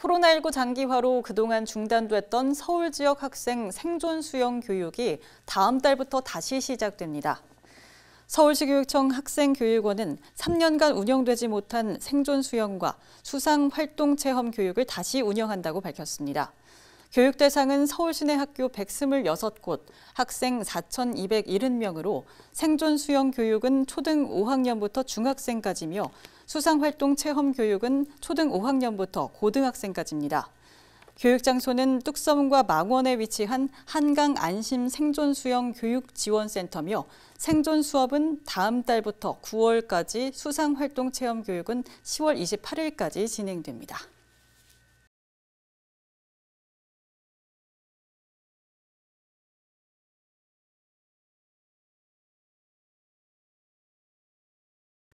코로나19 장기화로 그동안 중단됐던 서울 지역 학생 생존 수영 교육이 다음 달부터 다시 시작됩니다. 서울시 교육청 학생교육원은 3년간 운영되지 못한 생존 수영과 수상 활동 체험 교육을 다시 운영한다고 밝혔습니다. 교육 대상은 서울 시내 학교 126곳, 학생 4,270명으로 생존 수영 교육은 초등 5학년부터 중학생까지며 수상 활동 체험 교육은 초등 5학년부터 고등학생까지입니다. 교육 장소는 뚝섬과 망원에 위치한 한강 안심 생존 수영 교육 지원센터며 생존 수업은 다음 달부터 9월까지 수상 활동 체험 교육은 10월 28일까지 진행됩니다.